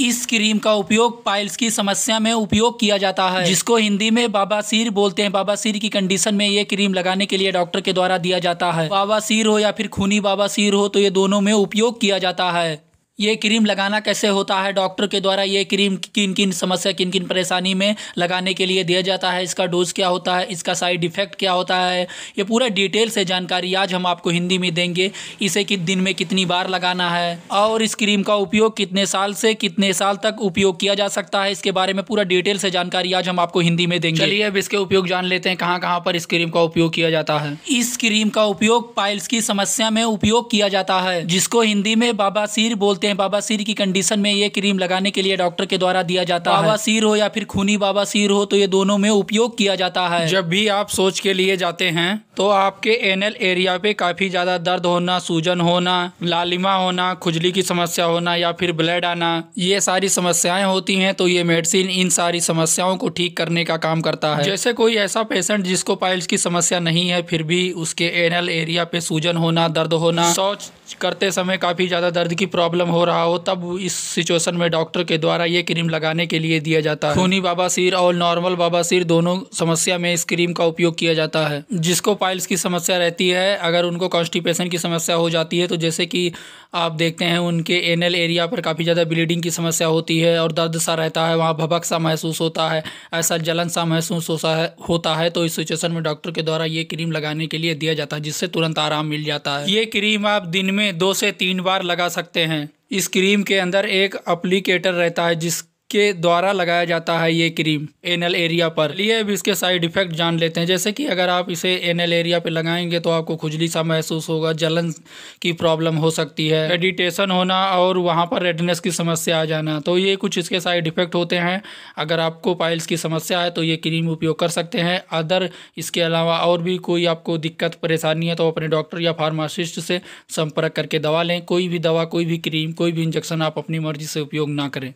इस क्रीम का उपयोग पाइल्स की समस्या में उपयोग किया जाता है जिसको हिंदी में सिर बोलते हैं सिर की कंडीशन में ये क्रीम लगाने के लिए डॉक्टर के द्वारा दिया जाता है बाबा सिर हो या फिर खूनी बाबा सिर हो तो ये दोनों में उपयोग किया जाता है ये क्रीम लगाना कैसे होता है डॉक्टर के द्वारा ये क्रीम किन किन समस्या किन किन परेशानी में लगाने के लिए दिया जाता है इसका डोज क्या होता है इसका साइड इफ़ेक्ट क्या होता है ये पूरा डिटेल से जानकारी आज हम आपको हिंदी में देंगे इसे कि दिन में कितनी बार लगाना है और इस क्रीम का उपयोग कितने साल से कितने साल तक उपयोग किया जा सकता है इसके बारे में पूरा डिटेल से जानकारी आज हम आपको हिंदी में देंगे चलिए अब इसके उपयोग जान लेते हैं कहाँ कहाँ पर इस क्रीम का उपयोग किया जाता है इस क्रीम का उपयोग पाइल्स की समस्या में उपयोग किया जाता है जिसको हिंदी में बाबा सिर बोलते हैं सिर की कंडीशन में ये क्रीम लगाने के लिए डॉक्टर के द्वारा दिया जाता है सिर हो या फिर खूनी सिर हो तो ये दोनों में उपयोग किया जाता है जब भी आप सोच के लिए जाते हैं तो आपके एनल एरिया पे काफ़ी ज़्यादा दर्द होना सूजन होना लालिमा होना खुजली की समस्या होना या फिर ब्लड आना ये सारी समस्याएं होती हैं तो ये मेडिसिन इन सारी समस्याओं को ठीक करने का काम करता है जैसे कोई ऐसा पेशेंट जिसको पाइल्स की समस्या नहीं है फिर भी उसके एनल एरिया पे सूजन होना दर्द होना शौच करते समय काफ़ी ज़्यादा दर्द की प्रॉब्लम हो हो रहा हो तब इस सिचुएशन में डॉक्टर के द्वारा ये क्रीम लगाने के लिए दिया जाता है खूनी सिर और नॉर्मल बाबा सिर दोनों समस्या में इस क्रीम का उपयोग किया जाता है जिसको पाइल्स की समस्या रहती है अगर उनको कॉन्स्टिपेशन की समस्या हो जाती है तो जैसे कि आप देखते हैं उनके एनल एरिया पर काफ़ी ज़्यादा ब्लीडिंग की समस्या होती है और दर्द सा रहता है वहाँ भबक सा महसूस होता है ऐसा जलन सा महसूस होता है होता है तो इस सिचुएशन में डॉक्टर के द्वारा ये क्रीम लगाने के लिए दिया जाता है जिससे तुरंत आराम मिल जाता है ये क्रीम आप दिन में दो से तीन बार लगा सकते हैं इस क्रीम के अंदर एक अप्लीकेटर रहता है जिस के द्वारा लगाया जाता है ये क्रीम एनल एरिया पर लिए अब इसके साइड इफेक्ट जान लेते हैं जैसे कि अगर आप इसे एनल एरिया पर लगाएंगे तो आपको खुजली सा महसूस होगा जलन की प्रॉब्लम हो सकती है एडिटेशन होना और वहाँ पर रेडनेस की समस्या आ जाना तो ये कुछ इसके साइड इफेक्ट होते हैं अगर आपको पाइल्स की समस्या है तो ये क्रीम उपयोग कर सकते हैं अदर इसके अलावा और भी कोई आपको दिक्कत परेशानी है तो अपने डॉक्टर या फार्मासिस्ट से संपर्क करके दवा लें कोई भी दवा कोई भी क्रीम कोई भी इंजेक्शन आप अपनी मर्जी से उपयोग ना करें